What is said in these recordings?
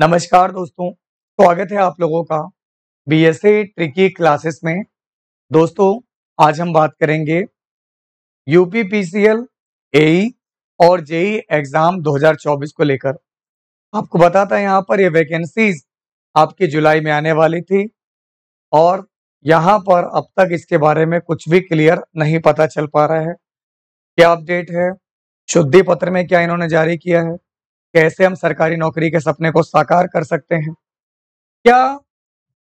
नमस्कार दोस्तों स्वागत है आप लोगों का B S A tricky classes में दोस्तों आज हम बात करेंगे UP P C L A और जेई एग्जाम 2024 को लेकर आपको बताता है यहाँ पर ये वैकेंसीज आपकी जुलाई में आने वाली थी और यहाँ पर अब तक इसके बारे में कुछ भी क्लियर नहीं पता चल पा रहा है क्या अपडेट है शुद्धि पत्र में क्या इन्होंने जारी किया है कैसे हम सरकारी नौकरी के सपने को साकार कर सकते हैं क्या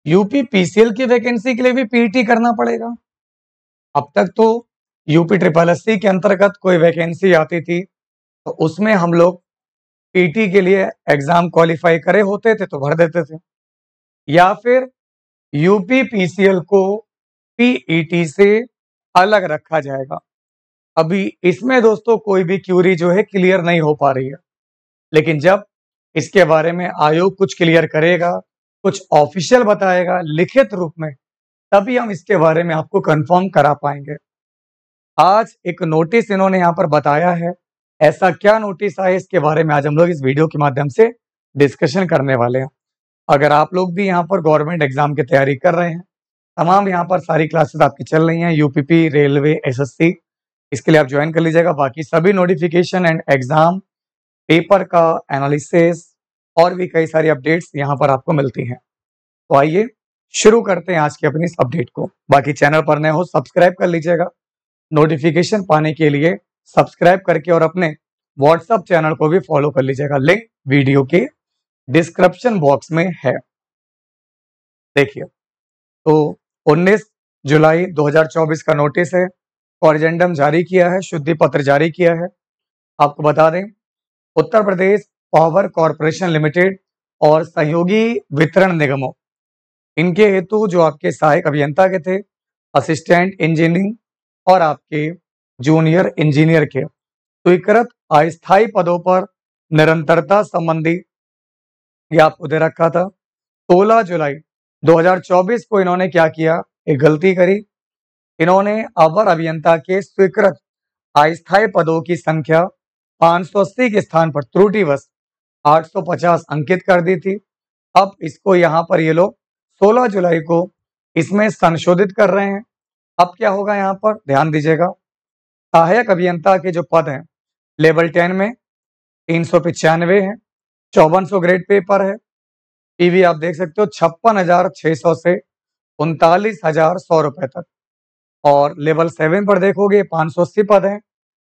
यूपी पीसीएल की वैकेंसी के लिए भी पीटी करना पड़ेगा अब तक तो यूपी ट्रिपल एस के अंतर्गत कोई वैकेंसी आती थी तो उसमें हम लोग पीटी के लिए एग्जाम क्वालिफाई करे होते थे तो भर देते थे या फिर यूपी पीसीएल को पीईटी से अलग रखा जाएगा अभी इसमें दोस्तों कोई भी क्यूरी जो है क्लियर नहीं हो पा रही है लेकिन जब इसके बारे में आयोग कुछ क्लियर करेगा कुछ ऑफिशियल बताएगा लिखित रूप में तभी हम इसके बारे में आपको कंफर्म करा पाएंगे आज एक नोटिस इन्होंने यहाँ पर बताया है ऐसा क्या नोटिस आया इसके बारे में आज हम लोग इस वीडियो के माध्यम से डिस्कशन करने वाले हैं अगर आप लोग भी यहाँ पर गवर्नमेंट एग्जाम की तैयारी कर रहे हैं तमाम यहाँ पर सारी क्लासेस आपकी चल रही हैं यूपीपी रेलवे एसएससी इसके लिए आप ज्वाइन कर लीजिएगा बाकी सभी नोटिफिकेशन एंड एग्जाम पेपर का एनालिसिस और भी कई सारी अपडेट्स यहाँ पर आपको मिलती हैं तो आइए शुरू करते हैं आज की अपनी इस अपडेट को बाकी चैनल पर नए हो सब्सक्राइब कर लीजिएगा नोटिफिकेशन पाने के लिए सब्सक्राइब करके और अपने व्हाट्सएप चैनल को भी फॉलो कर लीजिएगा लिंक वीडियो के डिस्क्रिप्शन बॉक्स में है देखिए तो 19 जुलाई 2024 का नोटिस है और एजेंडम जारी किया है शुद्धि पत्र जारी किया है आपको बता दें Uttar Pradesh power corporation limited और सहयोगी वितरण निगमों इनके हेतु जो आपके सहायक अभियंता के थे असिस्टेंट इंजीनियरिंग और आपके जूनियर इंजीनियर के स्वीकृत अस्थायी पदों पर निरंतरता संबंधी यह आपको दे रखा था 16 जुलाई 2024 को इन्होंने क्या किया एक गलती करी इन्होंने अवर अभियंता के स्वीकृत अस्थायी पदों की संख्या पांच सौ अस्सी के स्थान पर त्रुटिवश 850 अंकित कर दी थी अब इसको यहाँ पर ये लोग 16 जुलाई को इसमें संशोधित कर रहे हैं अब क्या होगा यहाँ पर ध्यान दीजिएगा सहायक अभियंता के जो पद हैं लेवल टेन में तीन सौ पिचानवे है चौवन सौ ग्रेड पेपर है पीवी आप देख सकते हो छप्पन हजार छह सौ से उनतालीस हजार सौ रुपए तक और लेवल सेवन पर देखोगे पांच सौ अस्सी पद हैं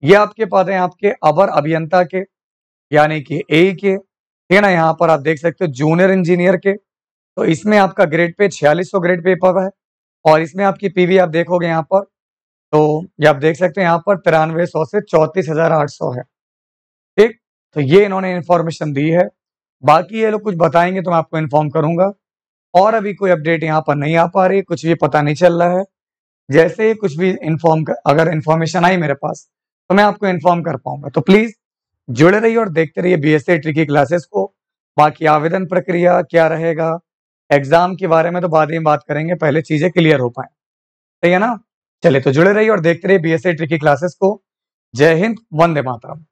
ये आपके पद हैं आपके अवर अभियंता के यानी कि ए के ठीक है ना यहाँ पर आप देख सकते हो जूनियर इंजीनियर के तो इसमें आपका ग्रेड पे छियालीस सौ ग्रेड पेपर है और इसमें आपकी पीवी आप देखोगे यहाँ पर तो ये आप देख सकते हैं यहाँ पर तिरानवे सौ से चौंतीस हजार आठ सौ है ठीक तो ये इन्होंने इन्फॉर्मेशन दी है बाकी ये लोग कुछ बताएंगे तो मैं आपको इन्फॉर्म करूंगा और अभी कोई अपडेट यहाँ पर नहीं आ पा रही कुछ भी पता नहीं चल रहा है जैसे ही कुछ भी इन्फॉर्म अगर इन्फॉर्मेशन आई मेरे पास तो मैं आपको इन्फॉर्म कर पाऊंगा तो प्लीज जुड़े रहिए और देखते रहिए बी एस e की क्लासेस को बाकी आवेदन प्रक्रिया क्या रहेगा एग्जाम के बारे में तो बाद में बात करेंगे पहले चीजें क्लियर हो पाए ठीक है ना चले तो जुड़े रहिए और देखते रहिए बी एस ट्रिकी क्लासेस को जय हिंद वंदे मातरम